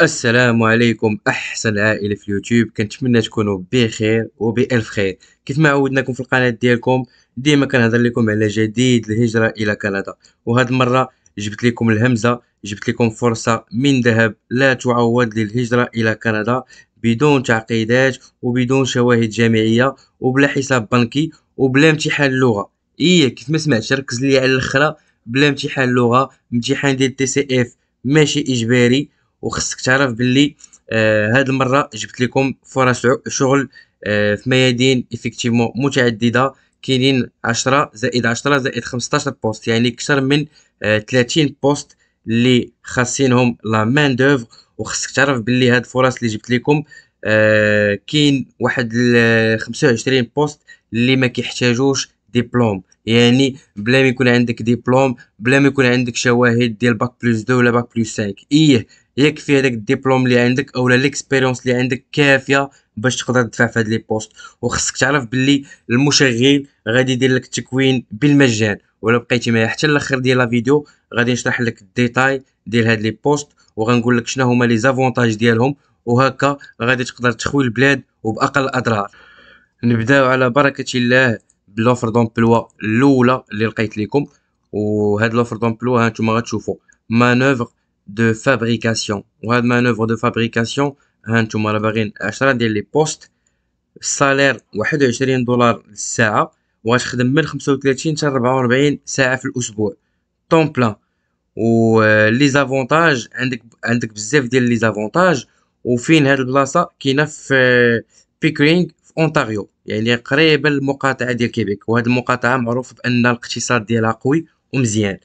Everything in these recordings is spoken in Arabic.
السلام عليكم احسن عائله في اليوتيوب كنتمنى تكونوا بخير وبالف خير كيف ما عودناكم في القناه ديالكم ديما كنهضر لكم على جديد الهجره الى كندا وهاد المره جبت لكم الهمزه جبت لكم فرصه من ذهب لا تعوض للهجره الى كندا بدون تعقيدات وبدون شواهد جامعيه وبلا حساب بنكي وبلا امتحان اللغه ايه كيف ما سمعت ركز لي على الاخره بلا امتحان اللغه امتحان ديال تي سي اف ماشي اجباري وخصك تعرف باللي آه هاد المره جبت لكم فرص شغل آه في ميادين ايفيكتيفمون متعدده كاينين 10 زائد 10 زائد 15 بوست يعني اكثر من آه 30 بوست اللي خاصينهم لا مان دوف وخصك تعرف باللي هاد الفرص اللي جبت لكم آه كاين واحد 25 آه، بوست اللي ما كيحتاجوش ديبلوم يعني بلا ما يكون عندك ديبلوم بلا ما يكون عندك شواهد ديال باك بلس 2 ولا باك بلس 5 ايه يكفي هذاك الدبلوم اللي عندك اولا ليكسبيريونس اللي عندك كافيه باش تقدر تدفع في هاد لي بوست وخصك تعرف باللي المشغل غادي يدير لك تكوين بالمجان ولا بقيتي معايا حتى الاخر ديال لا فيديو غادي نشرح لك الديتاي ديال هاد لي بوست وغنقول لك شنو هما لي زافونتاج ديالهم وهكا غادي تقدر تخوي البلاد وباقل الاضرار نبداو على بركه الله بلوفر دومبلوا الاولى اللي لقيت لكم وهاد لوفر دومبلوا ها نتوما غتشوفوا مانوفر de fabrication وهاد مانوفر دو فابريكاسيون هانتوما راه باغيين عشرة ديال لي بوست السالير واحد وعشرين دولار للساعة خدم من خمسة وتلاتين حتى ربعة وربعين ساعة في الأسبوع طون بلان و لي زافونتاج عندك عندك بزاف ديال لي زافونتاج وفين هاد البلاصة كاينة في بيكرينغ في اونتاريو يعني قريبة للمقاطعة ديال كيبيك وهاد المقاطعة معروف بأن الاقتصاد ديالها قوي ومزيان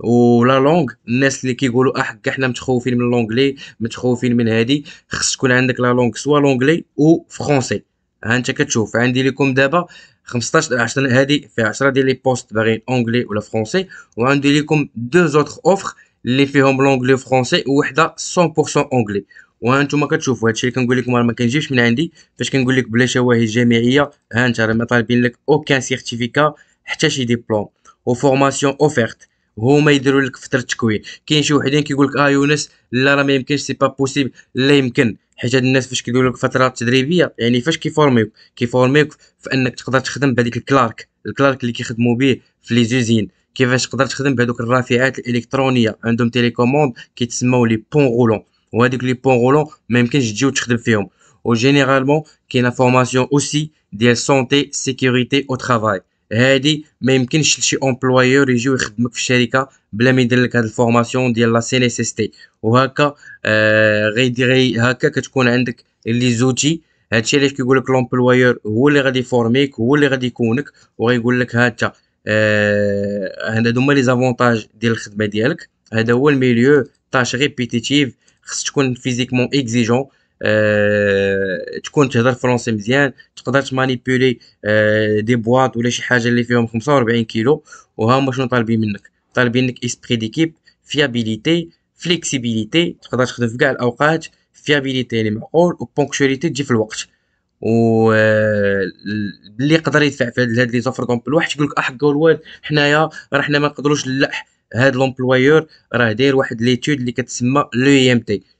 ولا لونغ الناس اللي كيقولوا احك حنا متخوفين من لونغلي متخوفين من هادي خص تكون عندك لا لونغ سوا لونغلي او فرونسي ها انت كتشوف عندي لكم دابا 15 10 هادي في 10 ديال لي بوست باغيين اونغلي ولا فرونسي وعندي لكم دو زوتر اوفر اللي فيهم لونغلي فرونسي وحده 100% اونغلي وهانتوما كتشوفوا هادشي اللي كنقول لكم راه ما كنجيش من عندي فاش كنقول لك بلا شواهد جامعيه ها انت راه ما طالبين لك اوكان سيرتيفيكا حتى شي ديبلوم وفورماسيون اوفيرت هما يديروا لك فتره تكوين كاين شي وحدين كيقول لك اه يونس لا راه ما يمكنش سي با بوسيبل لا يمكن حيت هاد الناس فاش كيديروا لك فتره تدريبيه يعني فاش كيفورميوك كيفورميوك في انك تقدر تخدم بهذيك الكلارك الكلارك اللي كيخدموا به في لي زوزين كيفاش تقدر تخدم بهذوك الرافعات الالكترونيه عندهم تيليكوموند كيتسموا لي بون غولون وهذوك لي بون غولون ما يمكنش تجي وتخدم فيهم وجينيرالمون كاينه فورماسيون اوسي ديال سونتي سيكوريتي او ترافاي هادي ما يمكنش لشي امبلويور يجيو يخدمك في الشركه بلا ما يدير لك هاد الفورماسيون ديال لا سي ان اس اس تي وهكا آه غي هكا كتكون عندك لي زوتي هادشي علاش كيقول لك لومبلويور هو اللي غادي يفورميك هو اللي غادي يكونك وغيقول لك ها انت آه، هادو هما لي زافونتاج ديال الخدمه ديالك هذا هو الميليو تاش ريبيتيتيف خص تكون فيزيكمون اكزيجون أه تكون تهضر فرونسي مزيان تقدر تمانيبيولي أه دي بواط ولا شي حاجه اللي فيهم 45 كيلو وها هما شنو طالبين منك طالبين منك اسبري ديكيب فيابيليتي فليكسيبيليتي تقدر تخدم في كاع الاوقات فيابيليتي يعني معقول وبونكشواليتي تجي في الوقت و آه، اللي يقدر يدفع في هاد لي زوفر دومبل واحد يقول لك احق الواد حنايا راه حنا ما نقدروش نلح هاد لومبلوايور راه داير واحد ليتود اللي كتسمى لو ام تي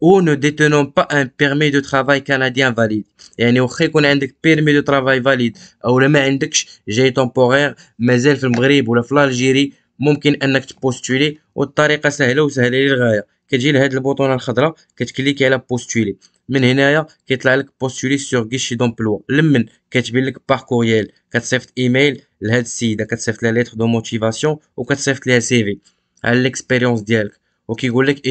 ou ne détenons pas un permis de travail canadien valide يعني واخا يكون عندك permis de travail valide او لا ما عندكش جاي تومبوغير مازال في المغرب ولا في الجيري ممكن انك تبوستولي والطريقه سهله وسهله للغايه كتجي لهاد البوطونه الخضراء كتكليكي على بوستولي من هنايا كيطلع لك بوستولي سور غيشي دومبلوا لمن كتبين لك باغ كتصيفط ايميل لهاد السيده كتصيفط de motivation دو موتيفاسيون وكتصيفط لها سي في على ليكسبيريونس ديالك وكيقول لك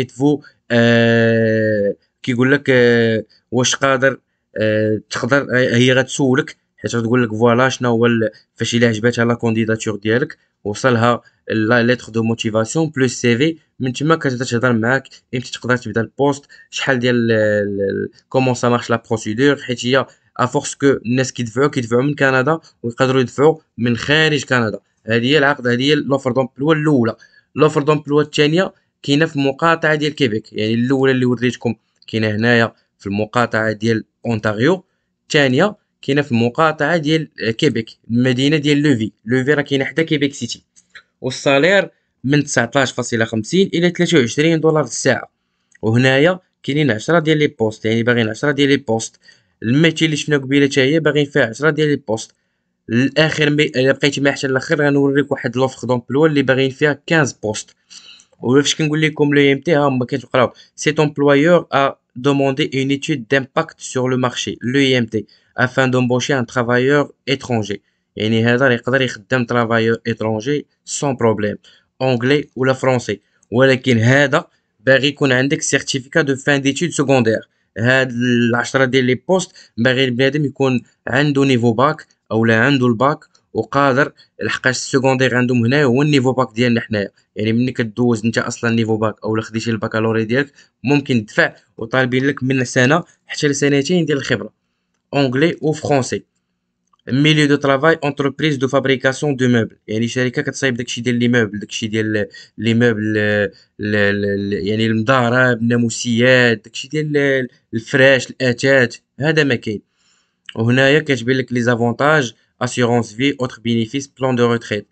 آه، كيقول لك آه واش قادر آه تقدر آه، هي غتسولك حيت غتقول لك فوالا شنو هو فاش الا عجباتها لا كونديداتور ديالك وصلها لا ليتر دو موتيفاسيون بلوس سي في من تما كتبدا تهضر معاك امتى تقدر تبدا البوست شحال ديال كومون سا مارش لا بروسيدور حيت هي افورس كو الناس كيدفعوا كيدفعوا من كندا ويقدروا يدفعوا من خارج كندا هذه هي العقد هذه هي لوفر دومبلوا الاولى لوفر دومبلوا الثانيه كاينه في المقاطعه ديال كيبيك يعني الاولى اللي وريتكم كاينه هنايا في المقاطعه ديال اونتاريو الثانيه كاينه في المقاطعه ديال كيبيك المدينه ديال لوفي لوفي راه كاينه حدا كيبيك سيتي والصالير من 19.50 الى 23 دولار في الساعه وهنايا كاينين 10 ديال لي بوست يعني باغيين 10 ديال لي بوست الميتي اللي شفنا قبيله حتى هي باغيين فيها 10 ديال لي بوست الاخر مي... بقيتي معايا حتى الاخر غنوريك واحد لوفر دومبلوا اللي باغيين فيها 15 بوست Hein, Cet employeur a demandé une étude d'impact sur le marché, l'EIMT, afin d'embaucher un travailleur étranger. il هذا يقدر un travailleur étranger sans problème, anglais ou français. Ben, il il باغي besoin d'un certificat de fin d'études secondaires. Ben, il العشرة ديال لي il a البنادم يكون عنده bac ou او لا عنده bac. وقادر لحقاش السكوندير عندهم هنايا هو النيفو باك ديالنا حنايا يعني ملي كدوز انت اصلا نيفو باك او خديتي الباكالوري ديالك ممكن تدفع وطالبين لك من سنه حتى لسنتين ديال الخبره اونغلي فرونسي ميليو دو ترافاي اونتربريز دو فابريكاسيون دو موبل يعني شركه كتصايب داكشي ديال لي موبل داكشي ديال لي موبل يعني المضارب الناموسيات داكشي ديال الفراش الاثاث هذا ما كاين وهنايا كتبين لك لي زافونتاج assurance vie, autres bénéfices, plan de retraite.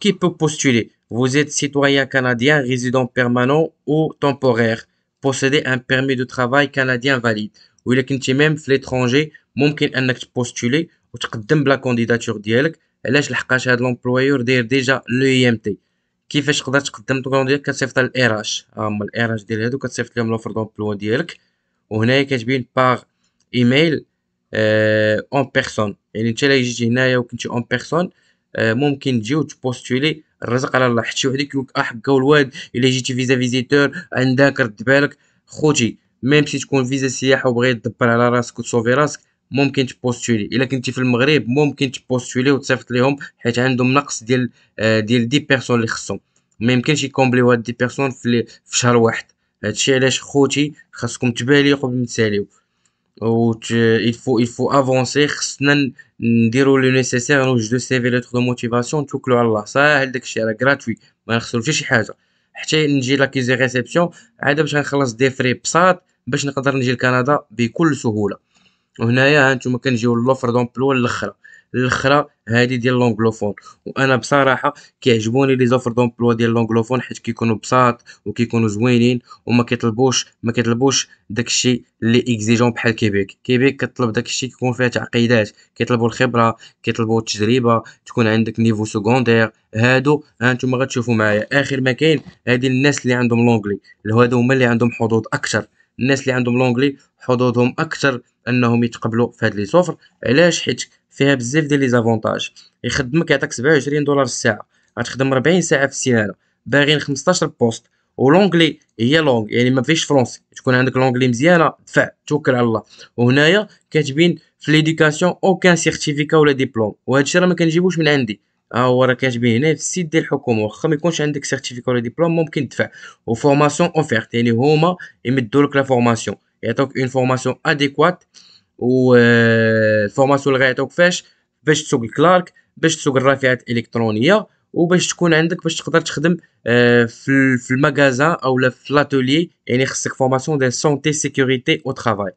qui peut postuler Vous êtes citoyen canadien, résident permanent ou temporaire, possédez un permis de travail canadien valide. Ou il est même l'étranger, ممكن انك تبوستولي وتقدم بلا كونديداتور ديالك علاش لحقاش هاد لومبلويور داير ديجا لو ام تي كيفاش تقدر تقدم اش هما اش ديال هادو كتصيفط لهم لوفر يعني انت الا جيتي هنايا وكنتي اون بيرسون آه، ممكن تجي وتبوستولي الرزق على الله حتى واحد يقولك احكا الواد الا جيتي فيزا فيزيتور عندك رد بالك خوتي ميم سي تكون فيزا سياحه وبغيت تدبر على راسك وتصوفي راسك ممكن تبوستولي الا كنتي في المغرب ممكن تبوستولي وتصيفط ليهم حيت عندهم نقص ديال آه، ديال دي بيرسون اللي خصهم ما يمكنش يكومبليو هاد دي بيرسون في, في شهر واحد هادشي علاش خوتي خاصكم تباليو قبل ما تساليو وت... il faut il faut avancer خصنا نديرو لو نيسيسير نوجدو سي في لتر دو موتيفاسيون توكلو على الله ساهل داكشي راه غراتوي ما نخسرو حتى شي حاجه حتى نجي لاكيزي ريسبسيون عاد باش نخلص دي فري بساط باش نقدر نجي لكندا بكل سهوله وهنايا هانتوما كنجيو لوفر دومبلو الاخره الاخرى هذه ديال لونغلوفون وانا بصراحه كيعجبوني لي زوفر دومبلوا ديال لونغلوفون حيت كيكونوا بساط وكيكونوا زوينين وما كيطلبوش ما كيطلبوش داكشي لي اكزيجون بحال كيبيك كيبيك كطلب داكشي كيكون فيها تعقيدات كيطلبوا الخبره كيطلبوا التجربه تكون عندك نيفو سكوندير هادو ها نتوما غتشوفوا معايا اخر ما كاين هذه الناس اللي عندهم لونغلي هادو هما اللي عندهم حظوظ اكثر الناس اللي عندهم لونجلي حظوظهم اكثر انهم يتقبلوا في هاد لي سوفر علاش حيت فيها بزاف ديال لي زافونتاج يخدمك يعطيك 27 دولار في الساعه غتخدم 40 ساعه في السيمانه باغيين 15 بوست ولونغلي هي لونغ يعني ما فيش فرونسي تكون عندك لونجلي مزيانه دفع توكل على الله وهنايا كاتبين في ليديكاسيون اوكان سيرتيفيكا ولا ديبلوم وهذا الشيء راه ما كنجيبوش من عندي ها اه، هو راه كاتبين هنا في السيت ديال الحكومه واخا ما يكونش عندك سيرتيفيكا ولا ديبلوم ممكن تدفع وفورماسيون اوفيرت يعني هما يمدوا لك لا فورماسيون يعطوك اون فورماسيون اديكوات و الفورماسيون آه، اللي غيعطوك فاش باش تسوق الكلارك باش تسوق الرافعات الالكترونيه وباش تكون عندك باش تقدر تخدم آه، في في المغازا لا في لاتولي يعني خصك فورماسيون ديال سونتي سيكوريتي او ترافاي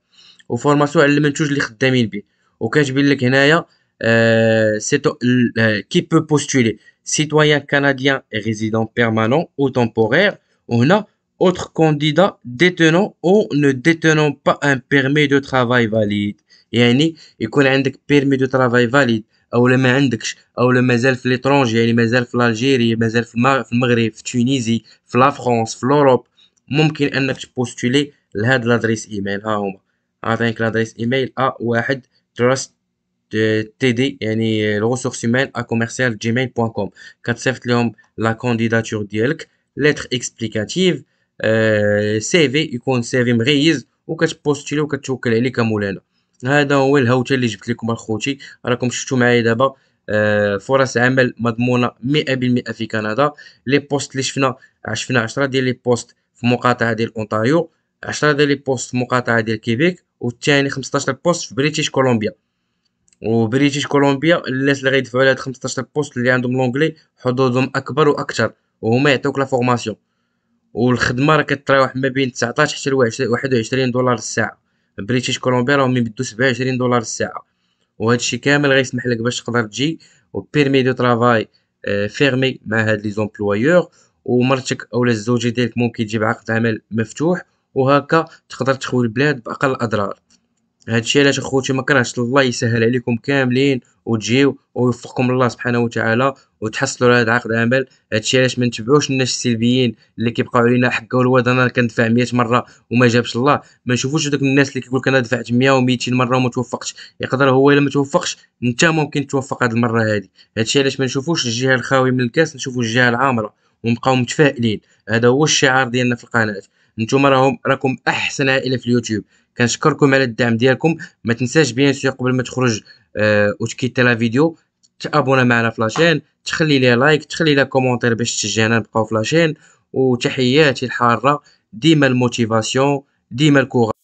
وفورماسيون على المنتوج اللي خدامين به وكاتبين لك هنايا Euh, euh, qui peut postuler citoyen canadien résident permanent ou temporaire. On a autre candidat détenant ou ne détenant pas un permis de travail valide. Et un permis de travail valide. ou le عندكش أو un زال في ليترونج يعني مازال في الجيري la في المغرب France, تونيزي في تيدي يعني ايميل ا كوميرسيال جيميل بوان كوم كتصيفط لهم لا كانديداتور ديالك لتر اكسبليكاتيف سي في يكون سي في مغيز وكتبوستيلي وكتوكل عليه كمولانا هذا هو الهوته اللي جبت لكم اخوتي راكم شفتوا معايا دابا فرص عمل مضمونه 100% في كندا لي بوست اللي شفنا شفنا 10 ديال لي بوست في مقاطعه ديال اونتاريو 10 ديال لي بوست في مقاطعه ديال كيبيك والثاني 15 بوست في بريتيش كولومبيا وبريتيش كولومبيا الناس اللي غيدفعوا لهاد 15 بوست اللي عندهم لونجلي حظوظهم اكبر واكثر وهما يعطيوك لا فورماسيون والخدمه راه كتراوح ما بين 19 حتى 21 دولار الساعه بريتيش كولومبيا راهم يمدو 27 دولار الساعه وهذا الشيء كامل غيسمح لك باش تقدر تجي وبيرمي دو ترافاي آه، فيرمي مع هاد لي زومبلوايور ومرتك اولا الزوجي ديالك ممكن تجيب عقد عمل مفتوح وهكا تقدر تخوي البلاد باقل الاضرار هادشي علاش اخوتي ما كرهتش الله يسهل عليكم كاملين وتجيو ويوفقكم الله سبحانه وتعالى وتحصلوا على هذا عقد عمل هادشي علاش ما نتبعوش الناس السلبيين اللي كيبقاو علينا حق الواد انا كندفع 100 مره وما جابش الله ما نشوفوش دوك الناس اللي كيقول لك انا دفعت 100 و200 مره وما توفقتش يقدر هو الا ما توفقش انت ممكن توفق هاد المره هادي هادشي علاش ما نشوفوش الجهه الخاويه من الكاس نشوفوا الجهه العامره ونبقاو متفائلين هذا هو الشعار ديالنا في القناه نتوما راهم راكم احسن عائله في اليوتيوب كنشكركم على الدعم ديالكم ما تنساش بيان سور قبل ما تخرج آه وتكيتي لا فيديو تابونا معنا في لاشين تخلي لي لايك تخلي لي كومونتير باش تشجعنا نبقاو في لاشين وتحياتي الحاره ديما الموتيفاسيون ديما الكوغ